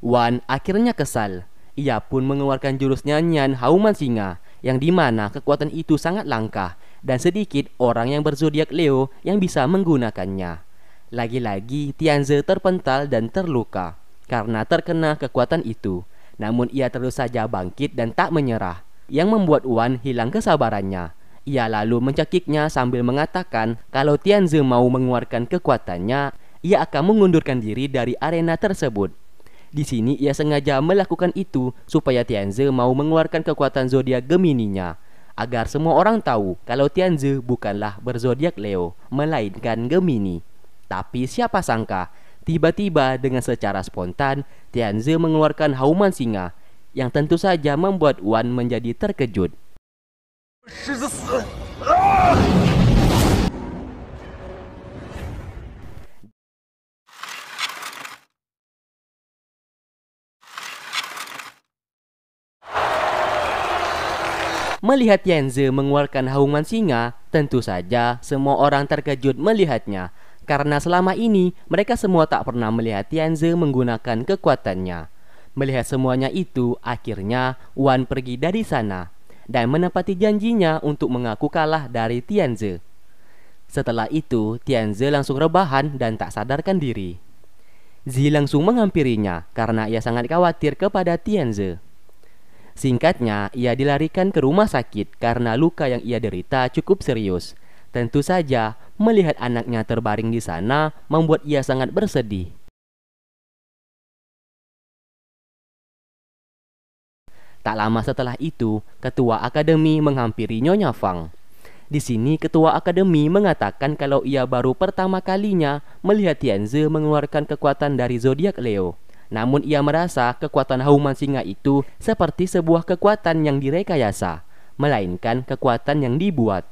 Wan akhirnya kesal. Ia pun mengeluarkan jurus nyanyian Hauman Singa, yang dimana kekuatan itu sangat langka dan sedikit orang yang berzodiak Leo yang bisa menggunakannya. Lagi-lagi Tianze terpental dan terluka karena terkena kekuatan itu. Namun ia terus saja bangkit dan tak menyerah, yang membuat Wan hilang kesabarannya. Ia lalu mencakiknya sambil mengatakan kalau Tianze mau mengeluarkan kekuatannya, ia akan mengundurkan diri dari arena tersebut. Di sini ia sengaja melakukan itu supaya Tianze mau mengeluarkan kekuatan zodiak Gemininya agar semua orang tahu kalau Tianze bukanlah berzodiak Leo melainkan Gemini. Tapi siapa sangka, tiba-tiba dengan secara spontan Tianze mengeluarkan hauman singa yang tentu saja membuat Wan menjadi terkejut. 狮子死！啊！Melihat Yenze mengeluarkan haungan singa, tentu saja semua orang terkejut melihatnya karena selama ini mereka semua tak pernah melihat Yenze menggunakan kekuatannya. Melihat semuanya itu, akhirnya Wan pergi dari sana dan menepati janjinya untuk mengaku kalah dari Tianze. Setelah itu, Tianze langsung rebahan dan tak sadarkan diri. Zi langsung menghampirinya karena ia sangat khawatir kepada Tianze. Singkatnya, ia dilarikan ke rumah sakit karena luka yang ia derita cukup serius. Tentu saja, melihat anaknya terbaring di sana membuat ia sangat bersedih. Tak lama setelah itu, ketua akademi menghampiri Nyonya Fang. Di sini ketua akademi mengatakan kalau ia baru pertama kalinya melihat Tianzi mengeluarkan kekuatan dari zodiak Leo. Namun ia merasa kekuatan hauman singa itu seperti sebuah kekuatan yang direkayasa, melainkan kekuatan yang dibuat.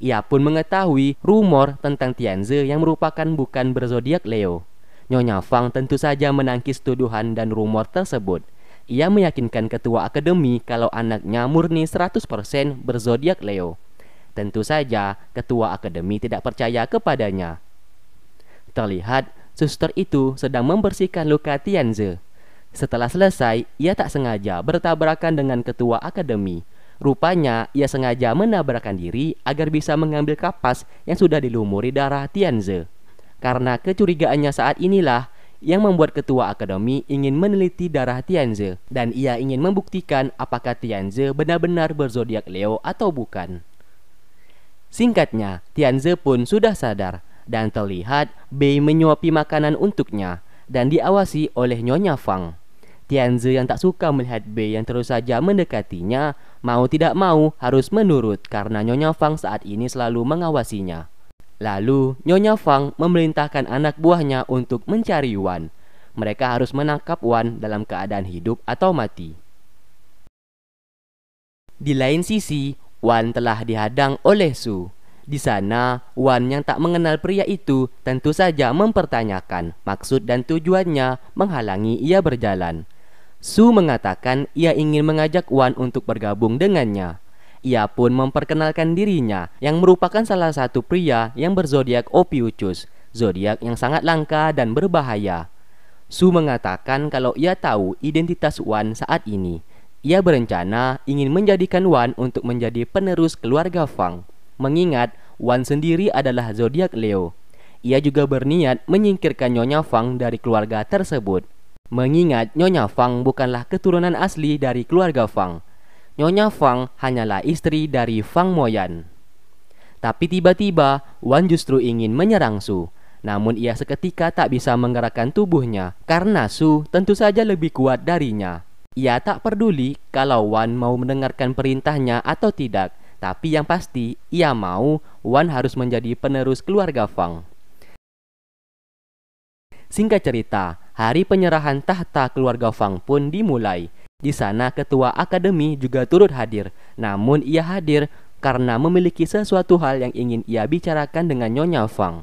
Ia pun mengetahui rumor tentang Tianze yang merupakan bukan berzodiak Leo. Nyonya Fang tentu saja menangkis tuduhan dan rumor tersebut. Ia meyakinkan ketua akademi kalau anaknya murni 100% berzodiak Leo. Tentu saja, ketua akademi tidak percaya kepadanya. Terlihat suster itu sedang membersihkan luka Tianze. Setelah selesai, ia tak sengaja bertabrakan dengan ketua akademi. Rupanya, ia sengaja menabrakan diri agar bisa mengambil kapas yang sudah dilumuri darah Tianze. Karena kecurigaannya saat inilah, yang membuat ketua akademi ingin meneliti darah Tianze dan ia ingin membuktikan apakah Tianze benar-benar berzodiak Leo atau bukan. Singkatnya, Tianze pun sudah sadar dan terlihat Bei menyuapi makanan untuknya dan diawasi oleh Nyonya Fang. Tianzi yang tak suka melihat Bei yang terus saja mendekatinya, mau tidak mau harus menurut karena Nyonya Fang saat ini selalu mengawasinya. Lalu, Nyonya Fang memerintahkan anak buahnya untuk mencari Wan. Mereka harus menangkap Wan dalam keadaan hidup atau mati. Di lain sisi, Wan telah dihadang oleh Su. Di sana, Wan yang tak mengenal pria itu tentu saja mempertanyakan maksud dan tujuannya menghalangi ia berjalan. Su mengatakan ia ingin mengajak Wan untuk bergabung dengannya. Ia pun memperkenalkan dirinya yang merupakan salah satu pria yang berzodiak Opiucus, zodiak yang sangat langka dan berbahaya. Su mengatakan kalau ia tahu identitas Wan saat ini. Ia berencana ingin menjadikan Wan untuk menjadi penerus keluarga Fang mengingat Wan sendiri adalah zodiak Leo. Ia juga berniat menyingkirkan Nyonya Fang dari keluarga tersebut. Mengingat Nyonya Fang bukanlah keturunan asli dari keluarga Fang. Nyonya Fang hanyalah istri dari Fang Moyan. Tapi tiba-tiba Wan justru ingin menyerang Su. Namun ia seketika tak bisa menggerakkan tubuhnya karena Su tentu saja lebih kuat darinya. Ia tak peduli kalau Wan mau mendengarkan perintahnya atau tidak. Tapi yang pasti, ia mau Wan harus menjadi penerus keluarga Fang. Singkat cerita, hari penyerahan tahta keluarga Fang pun dimulai. Di sana ketua akademi juga turut hadir, namun ia hadir karena memiliki sesuatu hal yang ingin ia bicarakan dengan Nyonya Fang.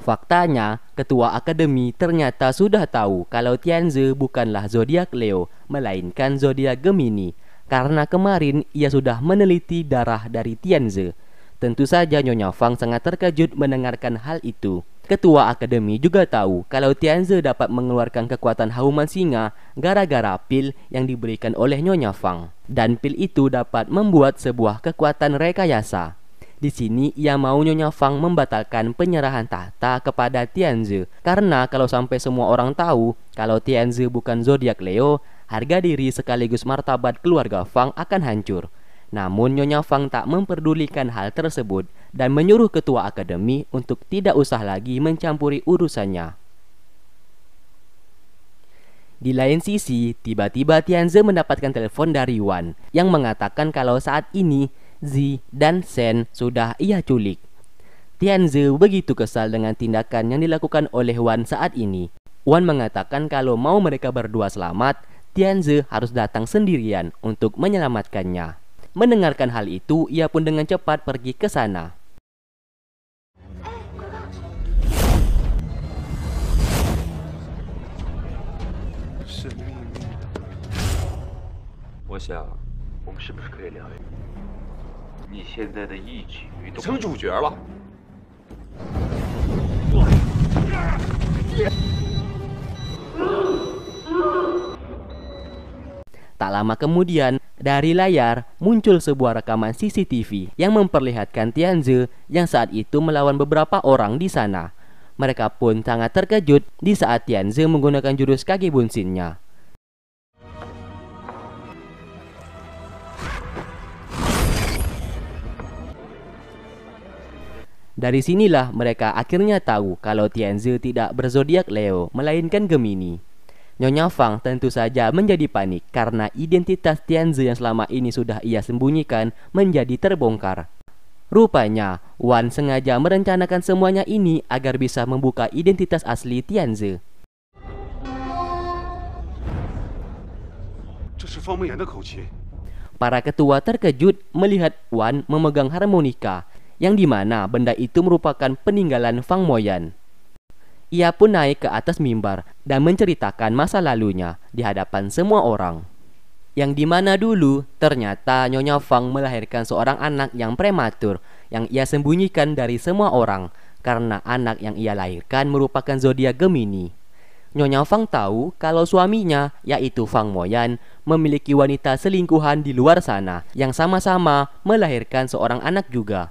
Faktanya, ketua akademi ternyata sudah tahu kalau Tianze bukanlah zodiak Leo, melainkan zodiak Gemini karena kemarin ia sudah meneliti darah dari Tianze, Tentu saja Nyonya Fang sangat terkejut mendengarkan hal itu. Ketua Akademi juga tahu kalau Tianze dapat mengeluarkan kekuatan hauman singa gara-gara pil yang diberikan oleh Nyonya Fang. Dan pil itu dapat membuat sebuah kekuatan rekayasa. Di sini ia mau Nyonya Fang membatalkan penyerahan tahta kepada Tianze karena kalau sampai semua orang tahu kalau Tianze bukan zodiak Leo, harga diri sekaligus martabat keluarga Fang akan hancur. Namun Nyonya Fang tak memperdulikan hal tersebut dan menyuruh ketua akademi untuk tidak usah lagi mencampuri urusannya. Di lain sisi, tiba-tiba Tianze mendapatkan telepon dari Wan yang mengatakan kalau saat ini Zi dan Sen sudah ia culik. Tianze begitu kesal dengan tindakan yang dilakukan oleh Wan saat ini. Wan mengatakan kalau mau mereka berdua selamat, Tianzi harus datang sendirian untuk menyelamatkannya. Mendengarkan hal itu, ia pun dengan cepat pergi ke sana. Eh, Tak lama kemudian, dari layar muncul sebuah rekaman CCTV yang memperlihatkan Tianzi yang saat itu melawan beberapa orang di sana. Mereka pun sangat terkejut di saat Tianzi menggunakan jurus kaki bunsinnya. Dari sinilah mereka akhirnya tahu kalau Tianzi tidak berzodiak Leo, melainkan Gemini. Nyonya Fang tentu saja menjadi panik karena identitas Tianzi yang selama ini sudah ia sembunyikan menjadi terbongkar. Rupanya, Wan sengaja merencanakan semuanya ini agar bisa membuka identitas asli Tianzi. Para ketua terkejut melihat Wan memegang harmonika, yang dimana benda itu merupakan peninggalan Fang Moyan. Ia pun naik ke atas mimbar dan menceritakan masa lalunya di hadapan semua orang. Yang dimana dulu ternyata Nyonya Fang melahirkan seorang anak yang prematur yang ia sembunyikan dari semua orang karena anak yang ia lahirkan merupakan zodiak Gemini. Nyonya Fang tahu kalau suaminya, yaitu Fang Moyan, memiliki wanita selingkuhan di luar sana yang sama-sama melahirkan seorang anak juga.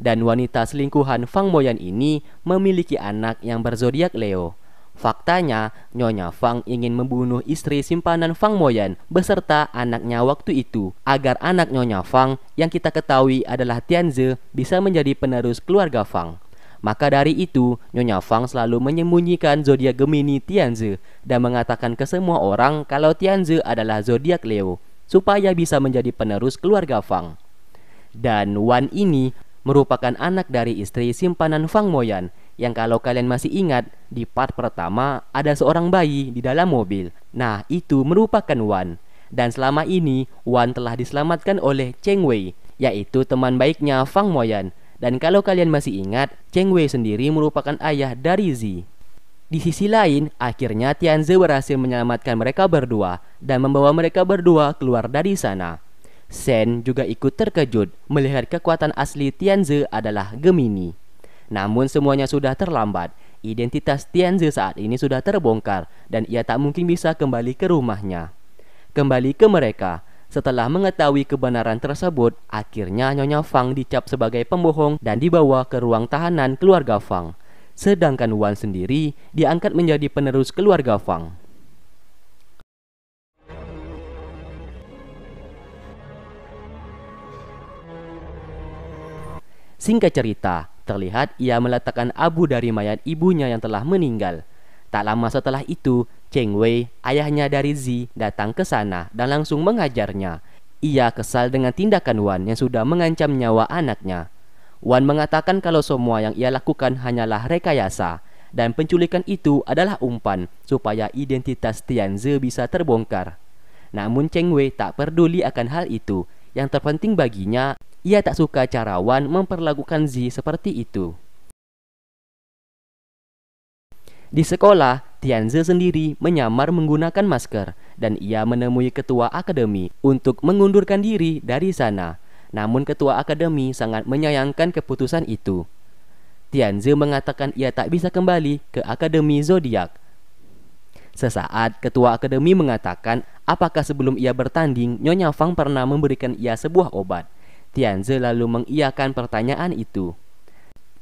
Dan wanita selingkuhan Fang Moyan ini memiliki anak yang berzodiak Leo. Faktanya, Nyonya Fang ingin membunuh istri simpanan Fang Moyan beserta anaknya waktu itu agar anak Nyonya Fang yang kita ketahui adalah Tianze bisa menjadi penerus keluarga Fang. Maka dari itu, Nyonya Fang selalu menyembunyikan zodiak Gemini Tianze dan mengatakan ke semua orang kalau Tianze adalah zodiak Leo supaya bisa menjadi penerus keluarga Fang. Dan Wan ini merupakan anak dari istri simpanan Fang Moyan yang kalau kalian masih ingat di part pertama ada seorang bayi di dalam mobil. Nah, itu merupakan Wan. Dan selama ini Wan telah diselamatkan oleh Cheng Wei, yaitu teman baiknya Fang Moyan. Dan kalau kalian masih ingat, Cheng Wei sendiri merupakan ayah dari Zi. Di sisi lain, akhirnya Tian Zi berhasil menyelamatkan mereka berdua dan membawa mereka berdua keluar dari sana. Shen juga ikut terkejut melihat kekuatan asli Tianze adalah Gemini. Namun semuanya sudah terlambat. Identitas Tianzi saat ini sudah terbongkar dan ia tak mungkin bisa kembali ke rumahnya. Kembali ke mereka, setelah mengetahui kebenaran tersebut, akhirnya Nyonya Fang dicap sebagai pembohong dan dibawa ke ruang tahanan keluarga Fang. Sedangkan Wan sendiri diangkat menjadi penerus keluarga Fang. Singkat cerita, Terlihat ia meletakkan abu dari mayat ibunya yang telah meninggal. Tak lama setelah itu, Cheng Wei, ayahnya dari Zi, datang ke sana dan langsung mengajarnya. Ia kesal dengan tindakan Wan yang sudah mengancam nyawa anaknya. Wan mengatakan kalau semua yang ia lakukan hanyalah rekayasa dan penculikan itu adalah umpan supaya identitas Tian Zi bisa terbongkar. Namun Cheng Wei tak peduli akan hal itu. Yang terpenting baginya ia tak suka cara Wan memperlakukan Zi seperti itu. Di sekolah, Tian Tianzi sendiri menyamar menggunakan masker dan ia menemui ketua akademi untuk mengundurkan diri dari sana. Namun ketua akademi sangat menyayangkan keputusan itu. Tian Tianzi mengatakan ia tak bisa kembali ke akademi zodiak. Sesaat ketua akademi mengatakan apakah sebelum ia bertanding Nyonya Fang pernah memberikan ia sebuah obat Tianze lalu mengiyakan pertanyaan itu.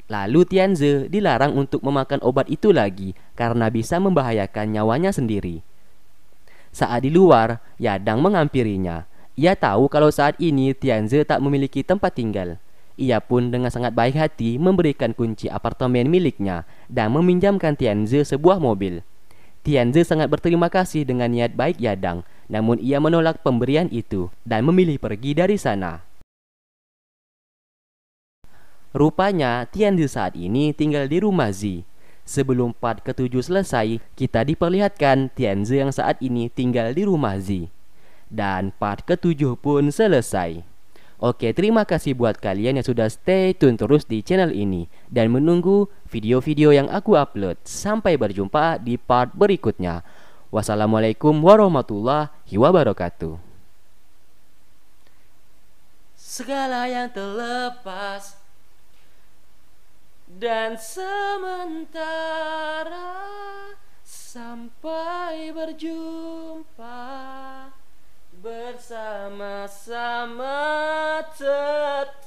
Lalu Tianze dilarang untuk memakan obat itu lagi karena bisa membahayakan nyawanya sendiri. Saat di luar, Yadang mengampirinya. Ia tahu kalau saat ini Tianze tak memiliki tempat tinggal. Ia pun dengan sangat baik hati memberikan kunci apartemen miliknya dan meminjamkan Tianze sebuah mobil. Tianze sangat berterima kasih dengan niat baik Yadang, namun ia menolak pemberian itu dan memilih pergi dari sana. Rupanya Tian Tianzi saat ini tinggal di rumah Zi. Sebelum part ketujuh selesai, kita diperlihatkan Tianzi yang saat ini tinggal di rumah Zi. Dan part ketujuh pun selesai. Oke, terima kasih buat kalian yang sudah stay tune terus di channel ini dan menunggu video-video yang aku upload. Sampai berjumpa di part berikutnya. Wassalamualaikum warahmatullahi wabarakatuh. Segala yang terlepas dan sementara sampai berjumpa bersama-sama tetap